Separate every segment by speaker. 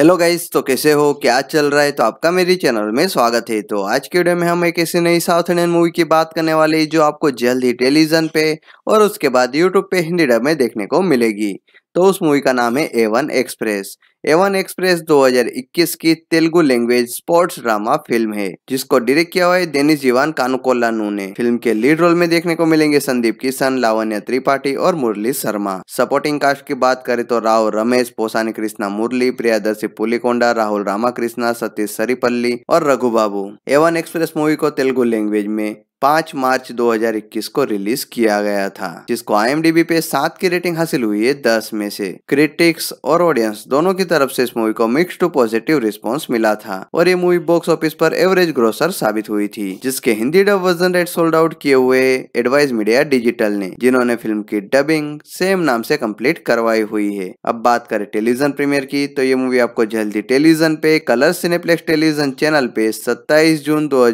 Speaker 1: hello guys तो कैसे हो क्या चल रहा है तो आपका मेरी चैनल में स्वागत है तो आज के वीडियो में हम एक ऐसी नई साउथ इंडियन मूवी की बात करने वाले हैं जो आपको जल्द ही टेलीविजन पे और उसके बाद यूट्यूब पे हिंदी डब में देखने को मिलेगी तो उस मूवी का नाम है एवन एक्सप्रेस एवन एक्सप्रेस 2021 की Telugu language sports drama film है जिसको डायरेक्ट किया हुआ है देनिस जीवान नू ने फिल्म के लीड रोल में देखने को मिलेंगे संदीप किशन लावण्य त्रिपाठी और मुरली शर्मा सपोर्टिंग कास्ट की बात करें तो राव रमेश पोसानी कृष्णा मुरली प्रियादर्शी पुलिकोंडा राहुल रामाकृष्णा सतीश सरीपल्ली और Raghu Babu A one Express movie को तेलुगु लैंग्वेज में पांच मार्च 2021 को रिलीज किया गया था जिसको आई पे सात की रेटिंग हासिल हुई है दस में से क्रिटिक्स और ऑडियंस दोनों की तरफ से इस मूवी को मिक्स टू पॉजिटिव रिस्पांस मिला था और ये मूवी बॉक्स ऑफिस पर एवरेज ग्रोसर साबित हुई थी जिसके Hindi dub version rate sold out किए हुए एडवाइज मीडिया डिजिटल ने जिन्होंने फिल्म की डबिंग सेम नाम से कम्प्लीट करवाई हुई है अब बात करें टेलीविजन प्रीमियर की तो ये मूवी आपको जल्दी टेलीविजन पे कलर सिनेप्लेक्स टेलीविजन चैनल पे सत्ताईस जून दो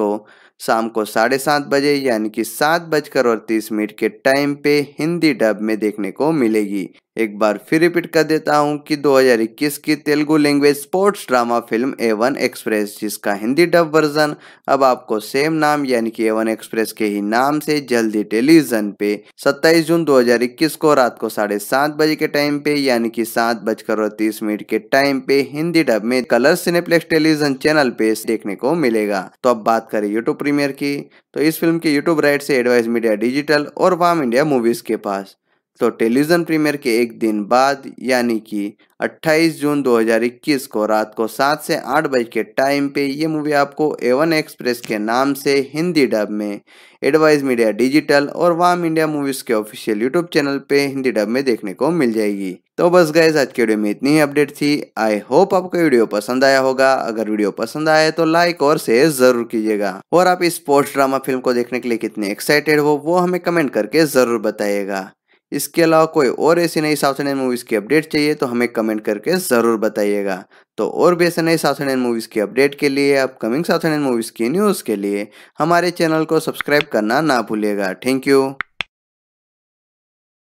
Speaker 1: को शाम को साढ़े सात बजे यानी कि सात बजकर और तीस मिनट के टाइम पे हिंदी डब में देखने को मिलेगी एक बार फिर रिपीट कर देता हूं कि 2021 की Telugu language sports drama film A one Express जिसका हिंदी डब वर्जन अब आपको सेम नाम यानी कि एवन एक्सप्रेस के ही नाम से जल्दी टेलीविजन पे 27 जून 2021 को रात को साढ़े सात बजे के टाइम पे यानी कि सात बजकर और तीस मिनट के टाइम पे हिंदी डब में कलर सिनेप्लेक्स टेलीविजन चैनल पे देखने को मिलेगा तो अब बात करें यूट्यूब प्रीमियर की तो इस फिल्म के यूट्यूब राइट से एडवाइस मीडिया डिजिटल और वाम इंडिया मूवीज के पास तो टेलीविजन प्रीमियर के एक दिन बाद यानी कि 28 जून 2021 को रात को सात से आठ बज के टाइम पे ये मूवी आपको एवन एक्सप्रेस के नाम से हिंदी डब में एडवाइज मीडिया डिजिटल और वाम इंडिया मूवीज़ के ऑफिशियल यूट्यूब चैनल पे हिंदी डब में देखने को मिल जाएगी तो बस गए आज के वीडियो में इतनी ही अपडेट थी आई होप आपको वीडियो पसंद आया होगा अगर वीडियो पसंद आए तो लाइक और शेयर जरूर कीजिएगा और आप इस स्पोर्ट्स ड्रामा फिल्म को देखने के लिए कितने एक्साइटेड हो वो हमें कमेंट करके जरूर बताइएगा इसके अलावा कोई और ऐसी नई साउथ इंडियन मूवीज़ की अपडेट चाहिए तो हमें कमेंट करके ज़रूर बताइएगा तो और भी ऐसे नई साउथ इंडियन मूवीज़ की अपडेट के लिए अपकमिंग साउथ इंडियन मूवीज़ की न्यूज़ के लिए हमारे चैनल को सब्सक्राइब करना ना भूलिएगा थैंक यू